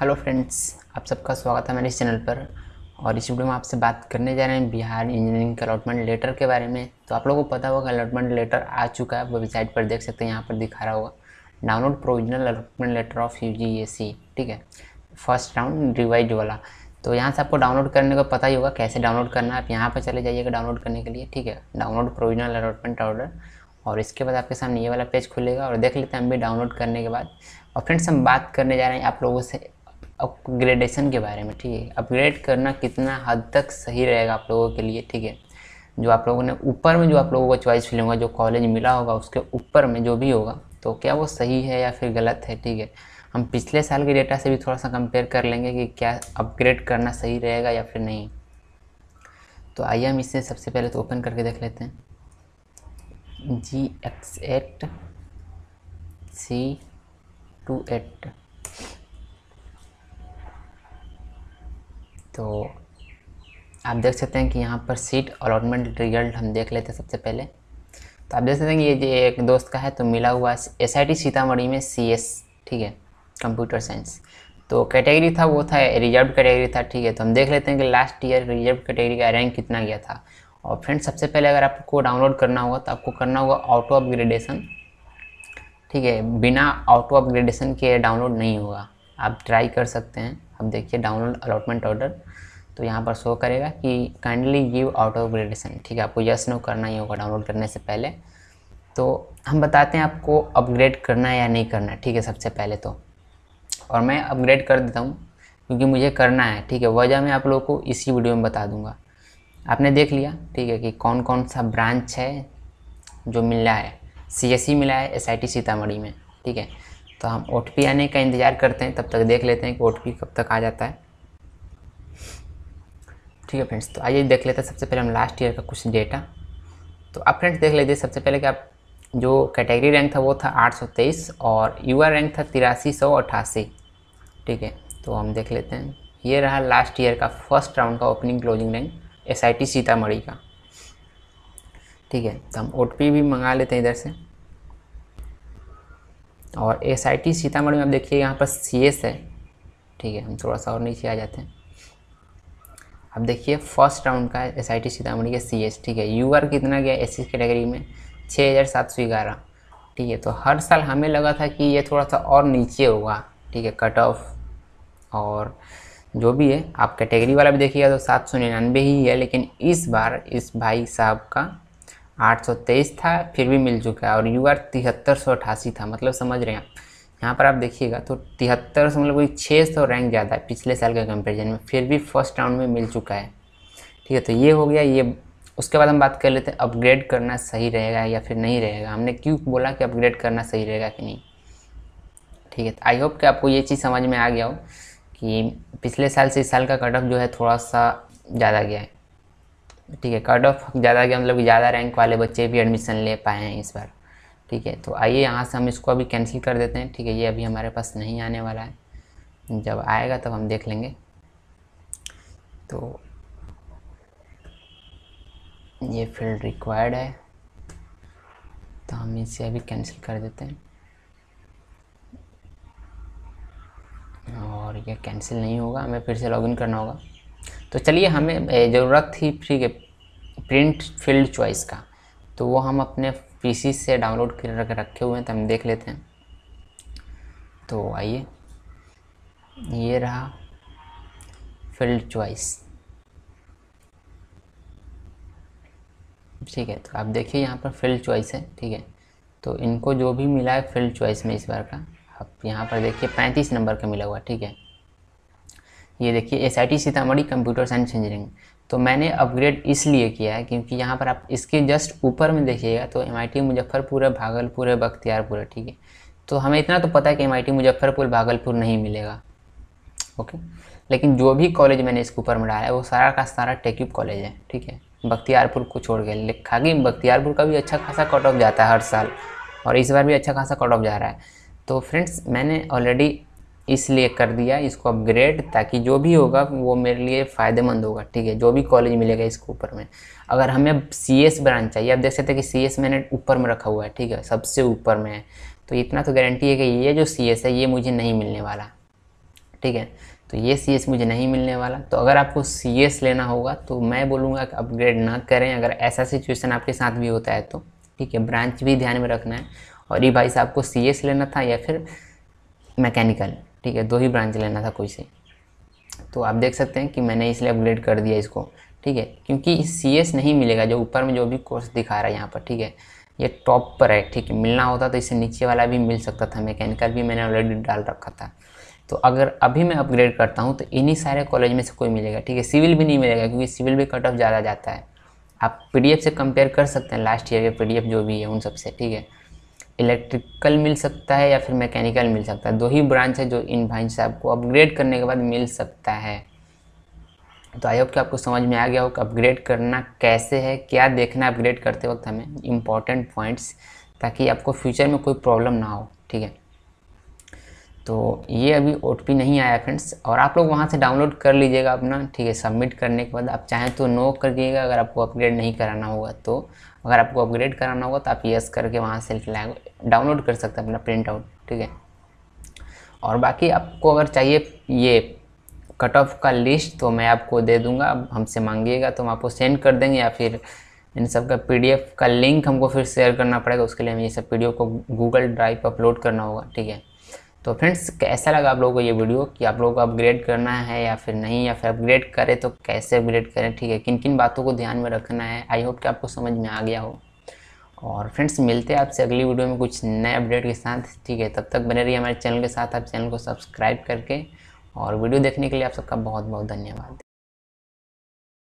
hello friends आप सबका स्वागत है मेरे इस चैनल पर और इस वीडियो में आपसे बात करने जा रहे हैं बिहार इंजीनियरिंग के अलॉटमेंट लेटर के बारे में तो आप लोगों को पता होगा अलॉटमेंट लेटर आ चुका है वेबसाइट पर देख सकते हैं यहाँ पर दिखा रहा होगा download provisional allotment letter of you e, ठीक है फर्स्ट राउंड रिवाइज वाला तो यहाँ से आपको डाउनलोड करने का पता ही होगा कैसे डाउनलोड करना है आप यहाँ पर चले जाइएगा डाउनलोड करने के लिए ठीक है डाउनलोड प्रोविजनल अलॉटमेंट ऑर्डर और इसके बाद आपके सामने ये वाला पेज खुलेगा और देख लेते हैं हम भी डाउनलोड करने के बाद और फ्रेंड्स हम बात करने जा रहे हैं आप लोगों से अपग्रेडेशन के बारे में ठीक है अपग्रेड करना कितना हद तक सही रहेगा आप लोगों के लिए ठीक है जो आप लोगों ने ऊपर में जो आप लोगों को चॉइस फिल होगा जो कॉलेज मिला होगा उसके ऊपर में जो भी होगा तो क्या वो सही है या फिर गलत है ठीक है हम पिछले साल के डेटा से भी थोड़ा सा कंपेयर कर लेंगे कि क्या अपग्रेड करना सही रहेगा या फिर नहीं तो आइए हम इसे सबसे पहले तो ओपन करके देख लेते हैं G X eight C two eight तो आप देख सकते हैं कि यहाँ पर सीट अलॉटमेंट रिजल्ट हम देख लेते हैं सबसे पहले तो आप देख सकते हैं कि ये जो एक दोस्त का है तो मिला हुआ एस आई टी सीतामढ़ी में सी एस ठीक है कंप्यूटर साइंस तो कैटेगरी था वो था रिजर्व कैटेगरी था ठीक है तो हम देख लेते हैं कि लास्ट ईयर रिजर्व कैटेगरी का रैंक कितना गया था और फ्रेंड्स सबसे पहले अगर आपको डाउनलोड करना होगा तो आपको करना होगा ऑटो अपग्रेडेशन ठीक है बिना ऑटो अपग्रेडेशन के डाउनलोड नहीं होगा आप ट्राई कर सकते हैं अब देखिए डाउनलोड अलॉटमेंट ऑर्डर तो यहाँ पर शो करेगा कि kindly give out of gradation ठीक है आपको यस नो करना ही होगा डाउनलोड करने से पहले तो हम बताते हैं आपको अपग्रेड करना है या नहीं करना ठीक है सबसे पहले तो और मैं अपग्रेड कर देता हूँ क्योंकि मुझे करना है ठीक है वजह मैं आप लोगों को इसी वीडियो में बता दूंगा आपने देख लिया ठीक है कि कौन कौन सा ब्रांच है जो रहा है सी एस मिला है एस सीतामढ़ी e में ठीक है तो हम ओ आने का इंतज़ार करते हैं तब तक देख लेते हैं कि ओ कब तक आ जाता है ठीक है फ्रेंड्स तो आइए देख लेते हैं सबसे पहले हम लास्ट ईयर का कुछ डेटा तो आप फ्रेंड्स देख लेते सबसे पहले कि आप जो कैटेगरी रैंक था वो था आठ और युवा रैंक था तिरासी सौ ठीक है तो हम देख लेते हैं ये रहा लास्ट ईयर का फर्स्ट राउंड का opening closing rank S Sitamarhi का ठीक है तो हम ओ भी मंगा लेते हैं इधर से और एस आई टी सीतामढ़ी में आप देखिए यहाँ पर सी एस है ठीक है हम थोड़ा सा और नीचे आ जाते हैं अब देखिए फर्स्ट राउंड का एस आई टी सीतामढ़ी का सी एस ठीक है यू आर कितना गया एस सी कैटेगरी में छः हज़ार सात सौ ग्यारह ठीक है तो हर साल हमें लगा था कि ये थोड़ा सा और नीचे होगा ठीक है कट ऑफ और जो भी है आप कैटेगरी वाला भी देखिएगा तो सात सौ निन्यानवे ही है लेकिन इस बार इस भाई साहब का 823 था फिर भी मिल चुका है और यू आर तिहत्तर सौ अठासी था मतलब समझ रहे हैं आप यहाँ पर आप देखिएगा तो तिहत्तर सौ मतलब कोई छः सौ रैंक ज़्यादा है पिछले साल के कंपेरिजन में फिर भी फर्स्ट राउंड में मिल चुका है ठीक है तो ये हो गया ये उसके बाद हम बात कर लेते हैं अपग्रेड करना सही रहेगा या फिर नहीं रहेगा हमने क्यों बोला कि अपग्रेड करना सही रहेगा कि नहीं ठीक है तो आई होप कि आपको ये चीज़ समझ में आ गया हो कि पिछले साल से इस साल का कटअप जो है थोड़ा सा ज़्यादा गया है ठीक है कट ऑफ ज़्यादा गया मतलब ज़्यादा रैंक वाले बच्चे भी एडमिशन ले पाए हैं इस बार ठीक है तो आइए यहाँ से हम इसको अभी कैंसिल कर देते हैं ठीक है ये अभी हमारे पास नहीं आने वाला है जब आएगा तब हम देख लेंगे तो ये फील्ड रिक्वायर्ड है तो हम इसे अभी कैंसिल कर देते हैं और ये कैंसिल नहीं होगा हमें फिर से लॉगिन करना होगा तो चलिए हमें ज़रूरत थी फ्री के प्रिंट फील्ड चॉइस का तो वो हम अपने पीसी से डाउनलोड कर रखे हुए हैं तो हम देख लेते हैं तो आइए ये रहा फील्ड चॉइस ठीक है तो आप देखिए यहाँ पर फील्ड चॉइस है ठीक है तो इनको जो भी मिला है फील्ड चॉइस में इस बार का आप यहाँ पर देखिए पैंतीस नंबर का मिला हुआ ठीक है ये देखिए S I T Sitamarhi computer science engineering तो मैंने अपग्रेड इसलिए किया है क्योंकि यहाँ पर आप इसके जस्ट ऊपर में देखिएगा तो एम आई टी मुजफ्फरपुर है भागलपुर है बख्तियारपुर है ठीक है तो हमें इतना तो पता है कि M I T Muzaffarpur Bhagalpur नहीं मिलेगा ओके लेकिन जो भी कॉलेज मैंने इसके ऊपर में डाला है वो सारा का सारा टेक्यूब कॉलेज है ठीक है बख्तियारपुर को छोड़ के कि बख्तियारपुर का भी अच्छा खासा कट ऑफ जाता है हर साल और इस बार भी अच्छा खासा कट ऑफ जा रहा है तो फ्रेंड्स मैंने ऑलरेडी इसलिए कर दिया इसको अपग्रेड ताकि जो भी होगा वो मेरे लिए फ़ायदेमंद होगा ठीक है जो भी कॉलेज मिलेगा इसके ऊपर में अगर हमें सी एस ब्रांच चाहिए आप देख सकते हैं कि सी एस मैंने ऊपर में रखा हुआ है ठीक है सबसे ऊपर में है तो इतना तो गारंटी है कि ये जो सी एस है ये मुझे नहीं मिलने वाला ठीक है तो ये सी एस मुझे नहीं मिलने वाला तो अगर आपको सी एस लेना होगा तो मैं बोलूँगा कि अपग्रेड ना करें अगर ऐसा सिचुएसन आपके साथ भी होता है तो ठीक है ब्रांच भी ध्यान में रखना है और ये भाई साहब को सी एस लेना था या फिर मैकेनिकल ठीक है दो ही ब्रांच लेना था कोई से तो आप देख सकते हैं कि मैंने इसलिए अपग्रेड कर दिया इसको ठीक है क्योंकि सी एस नहीं मिलेगा जो ऊपर में जो भी कोर्स दिखा रहा है यहाँ पर ठीक है ये टॉप पर है ठीक है मिलना होता तो इससे नीचे वाला भी मिल सकता था मैकेनिकल भी मैंने ऑलरेडी डाल रखा था तो अगर अभी मैं अपग्रेड करता हूँ तो इन्हीं सारे कॉलेज में से कोई मिलेगा ठीक है सिविल भी नहीं मिलेगा क्योंकि सिविल भी कट ऑफ ज़्यादा जाता है आप पीडीएफ से कंपेयर कर सकते हैं लास्ट ईयर के पीडीएफ जो भी है उन सबसे ठीक है इलेक्ट्रिकल मिल सकता है या फिर मैकेनिकल मिल सकता है दो ही ब्रांच है जो इन भाई से आपको अपग्रेड करने के बाद मिल सकता है तो आई होप कि आपको समझ में आ गया हो कि अपग्रेड करना कैसे है क्या देखना अपग्रेड करते वक्त हमें इम्पॉर्टेंट पॉइंट्स ताकि आपको फ्यूचर में कोई प्रॉब्लम ना हो ठीक है तो ये अभी ओ नहीं आया फ्रेंड्स और आप लोग वहाँ से डाउनलोड कर लीजिएगा अपना ठीक है सबमिट करने के बाद आप चाहें तो नो कर दिएगा अगर आपको अपग्रेड नहीं कराना होगा तो अगर आपको अपग्रेड कराना होगा तो आप यस करके वहाँ से डाउनलोड कर सकते हैं अपना प्रिंट आउट ठीक है और बाकी आपको अगर चाहिए ये कट ऑफ का लिस्ट तो मैं आपको दे दूँगा अब हमसे मांगिएगा तो हम आपको सेंड कर देंगे या फिर इन सब का पी का लिंक हमको फिर शेयर करना पड़ेगा उसके लिए हमें ये सब पी को गूगल ड्राइव पर अपलोड करना होगा ठीक है तो फ्रेंड्स कैसा लगा आप लोगों को ये वीडियो कि आप लोगों को अपग्रेड करना है या फिर नहीं या फिर अपग्रेड करें तो कैसे अपग्रेड करें ठीक है किन किन बातों को ध्यान में रखना है आई होप कि आपको समझ में आ गया हो और फ्रेंड्स मिलते हैं आपसे अगली वीडियो में कुछ नए अपडेट के साथ ठीक है तब तक बने रही हमारे चैनल के साथ आप चैनल को सब्सक्राइब करके और वीडियो देखने के लिए आप सबका बहुत बहुत धन्यवाद